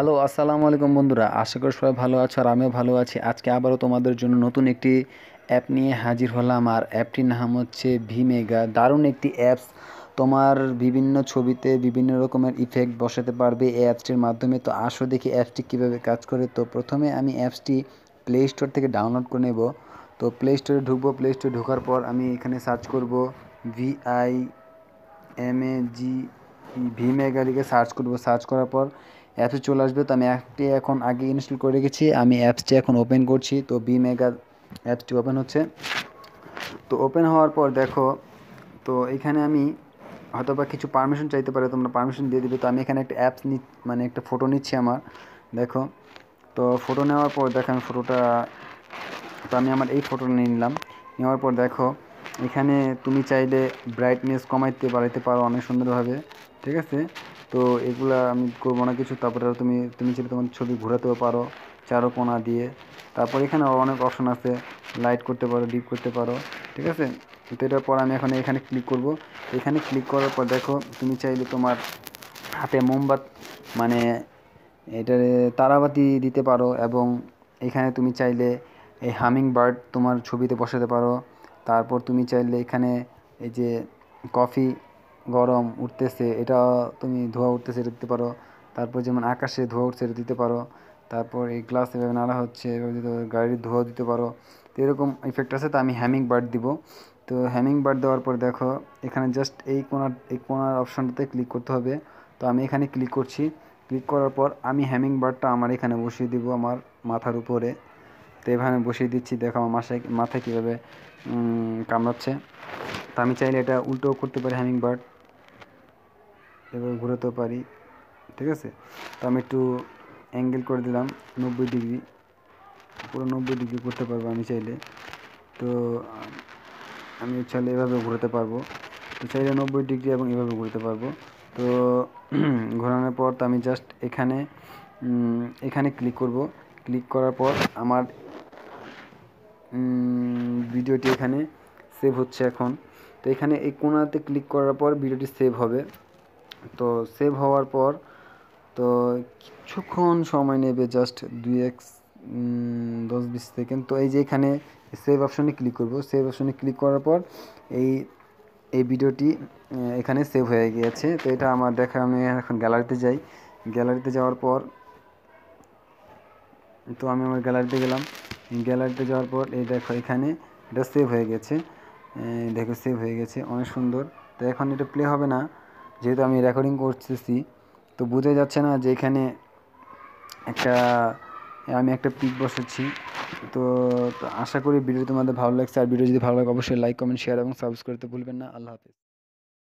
hello আসসালামু আলাইকুম বন্ধুরা আশা করি সবাই ভালো আছো আর আমিও ভালো আছি আজকে আবারও তোমাদের জন্য নতুন একটি অ্যাপ নিয়ে হাজির হলাম আর অ্যাপটির নাম হচ্ছে ভিমেগা দারুণ একটি অ্যাপস তোমার বিভিন্ন ছবিতে বিভিন্ন রকমের ইফেক্ট বসাতে পারবে এই অ্যাপসটির মাধ্যমে তো আসো দেখি অ্যাপসটি কীভাবে কাজ করে তো প্রথমে আমি অ্যাপসটি প্লে স্টোর থেকে ডাউনলোড করে নেব তো প্লে স্টোরে ঢুকবো প্লে স্টোরে ঢোকার পর আমি এখানে সার্চ করব ভিআই এম এ জি ভিমেগা লিখে সার্চ করব সার্চ করার পর অ্যাপসে চলে আসবে তো আমি অ্যাপটি এখন আগে ইনস্টল করে রেখেছি আমি অ্যাপসটি এখন ওপেন করছি তো বি মেগা অ্যাপসটি ওপেন হচ্ছে তো ওপেন হওয়ার পর দেখো তো এখানে আমি হয়তো বা কিছু পারমিশন চাইতে পারে তোমরা পারমিশন দিয়ে দিবে তো আমি এখানে একটা অ্যাপস নি মানে একটা ফটো নিচ্ছি আমার দেখো তো ফটো নেওয়ার পর দেখো আমি ফটোটা তো আমি আমার এই ফটোটা নিয়ে নিলাম নেওয়ার পর দেখো এখানে তুমি চাইলে ব্রাইটনেস কমাইতে বাড়াইতে পারো অনেক সুন্দরভাবে ঠিক আছে তো এগুলা আমি করবো না কিছু তারপরে তুমি তুমি চাইলে তোমার ছবি ঘোরাতেও পারো চারো কোনা দিয়ে তারপর এখানে অনেক অপশন আছে লাইট করতে পারো ডিপ করতে পারো ঠিক আছে তো এটার পর আমি এখন এখানে ক্লিক করব এখানে ক্লিক করার পর দেখো তুমি চাইলে তোমার হাতে মোমবাত মানে এটার তারাবাতি দিতে পারো এবং এখানে তুমি চাইলে এই হামিং বার্ড তোমার ছবিতে বসাতে পারো তারপর তুমি চাইলে এখানে এই যে কফি গরম উঠতেছে এটা তুমি ধোয়া উঠতেছে দিতে পারো তারপর যেমন আকাশে ধোয়া উঠছে এটা দিতে পারো তারপর এই গ্লাস এভাবে নাড়া হচ্ছে এভাবে দিতে পারো গাড়ির ধোয়া দিতে পারো তো এরকম ইফেক্ট আছে তো আমি হ্যামিং বার্ড দিব তো হ্যামিং বার্ড দেওয়ার পর দেখো এখানে জাস্ট এই কোনার এই কোনার অপশানটাতে ক্লিক করতে হবে তো আমি এখানে ক্লিক করছি ক্লিক করার পর আমি হ্যামিং বার্ডটা আমার এখানে বসিয়ে দিব আমার মাথার উপরে তো এভাবে আমি বসিয়ে দিচ্ছি দেখো আমার মাথায় মাথায় কীভাবে কামড়াচ্ছে তো আমি চাইলে এটা উল্টোও করতে পারি হ্যামিং বার্ড এভাবে ঘুরাতেও পারি ঠিক আছে তো আমি একটু অ্যাঙ্গেল করে দিলাম নব্বই ডিগ্রি পুরো নব্বই ডিগ্রি করতে পারবো আমি চাইলে তো আমি চাইলে এভাবে ঘুরাতে পারবো তো চাইলে নব্বই ডিগ্রি এবং এভাবে ঘুরতে পারবো তো ঘোরানোর পর তো আমি জাস্ট এখানে এখানে ক্লিক করব ক্লিক করার পর আমার ভিডিওটি এখানে সেভ হচ্ছে এখন তো এখানে এই কোনাতে ক্লিক করার পর ভিডিওটি সেভ হবে তো সেভ হওয়ার পর তো কিছুক্ষণ সময় নেবে জাস্ট দুই এক দশ বিশ সেকেন্ড তো এই যে এখানে সেভ অপশনে ক্লিক করব সেভ অপশনে ক্লিক করার পর এই এই ভিডিওটি এখানে সেভ হয়ে গিয়েছে তো এটা আমার দেখা আমি এখন গ্যালারিতে যাই গ্যালারিতে যাওয়ার পর তো আমি আমার গ্যালারিতে গেলাম গ্যালারিতে যাওয়ার পর এই দেখো এখানে এটা সেভ হয়ে গেছে দেখো সেভ হয়ে গেছে অনেক সুন্দর তো এখন এটা প্লে হবে না যেহেতু আমি রেকর্ডিং করতেছি তো বোঝা যাচ্ছে না যে এখানে একটা আমি একটা পিক বসেছি তো আশা করি ভিডিও তোমাদের ভালো লাগছে আর ভিডিও যদি ভালো লাগে অবশ্যই লাইক কমেন্ট শেয়ার এবং সাবস্ক্রাইব করতে ভুলবেন না আল্লাহ হাফিজ